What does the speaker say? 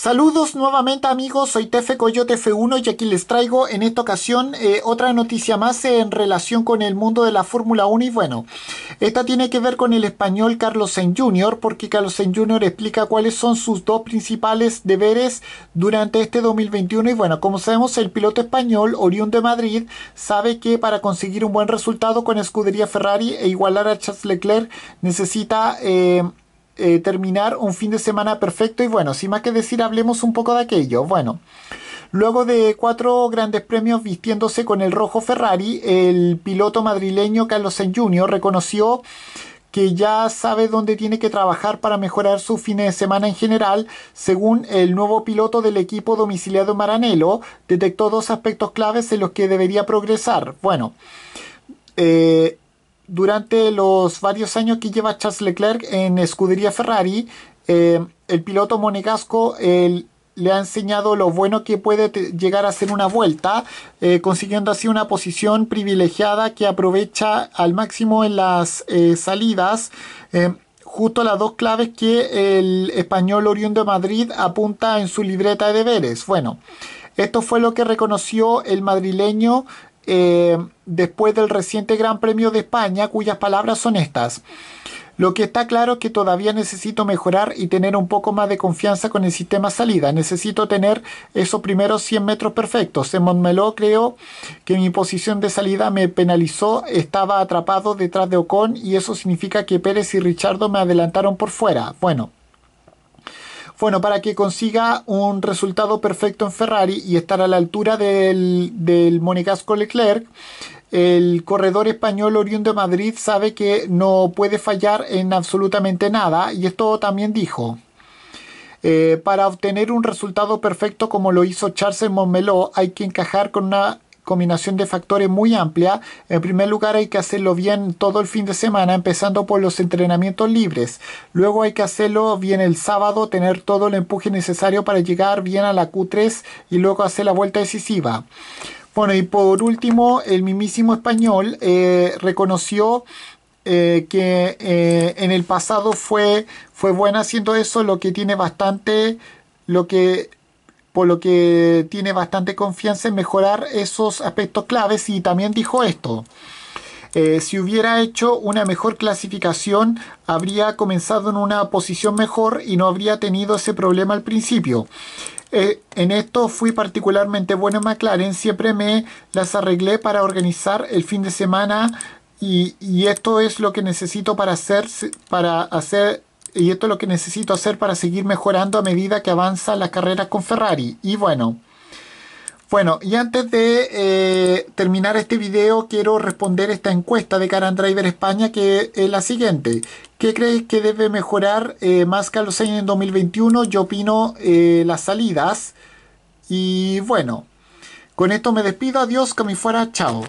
Saludos nuevamente amigos, soy Tefe Coyote F1 y aquí les traigo en esta ocasión eh, otra noticia más en relación con el mundo de la Fórmula 1 y bueno, esta tiene que ver con el español Carlos Sainz Jr. porque Carlos Sainz Jr. explica cuáles son sus dos principales deberes durante este 2021 y bueno, como sabemos el piloto español oriundo de Madrid sabe que para conseguir un buen resultado con escudería Ferrari e igualar a Charles Leclerc necesita... Eh, eh, terminar un fin de semana perfecto y bueno, sin más que decir, hablemos un poco de aquello. Bueno. Luego de cuatro grandes premios vistiéndose con el rojo Ferrari, el piloto madrileño Carlos Sainz Jr. reconoció que ya sabe dónde tiene que trabajar para mejorar su fin de semana en general, según el nuevo piloto del equipo domiciliado Maranello, detectó dos aspectos claves en los que debería progresar. Bueno, eh, durante los varios años que lleva Charles Leclerc en escudería Ferrari, eh, el piloto monegasco le ha enseñado lo bueno que puede llegar a ser una vuelta, eh, consiguiendo así una posición privilegiada que aprovecha al máximo en las eh, salidas. justo las dos claves que el español oriundo de Madrid apunta en su libreta de deberes. Bueno, esto fue lo que reconoció el madrileño eh, después del reciente Gran Premio de España, cuyas palabras son estas. Lo que está claro es que todavía necesito mejorar y tener un poco más de confianza con el sistema salida. Necesito tener esos primeros 100 metros perfectos. En Montmeló creo que mi posición de salida me penalizó. Estaba atrapado detrás de Ocon y eso significa que Pérez y Richardo me adelantaron por fuera. Bueno, bueno, para que consiga un resultado perfecto en Ferrari y estar a la altura del, del monegasco Leclerc, el corredor español oriundo de Madrid sabe que no puede fallar en absolutamente nada y esto también dijo. Eh, para obtener un resultado perfecto como lo hizo Charles Montmeló hay que encajar con una combinación de factores muy amplia. En primer lugar hay que hacerlo bien todo el fin de semana, empezando por los entrenamientos libres. Luego hay que hacerlo bien el sábado, tener todo el empuje necesario para llegar bien a la Q3 y luego hacer la vuelta decisiva. Bueno, y por último, el mismísimo español eh, reconoció eh, que eh, en el pasado fue, fue buena haciendo eso, lo que tiene bastante, lo que por lo que tiene bastante confianza en mejorar esos aspectos claves y también dijo esto. Eh, si hubiera hecho una mejor clasificación, habría comenzado en una posición mejor y no habría tenido ese problema al principio. Eh, en esto fui particularmente bueno en McLaren, siempre me las arreglé para organizar el fin de semana y, esto es lo que necesito para hacer, para hacer y esto es lo que necesito hacer para seguir mejorando a medida que avanza la carrera con Ferrari. Y bueno, bueno, y antes de eh, terminar este video, quiero responder esta encuesta de Caran Driver España, que es la siguiente. ¿Qué crees que debe mejorar eh, más los Sainz en 2021? Yo opino eh, las salidas. Y bueno, con esto me despido. Adiós, que me fuera. Chao.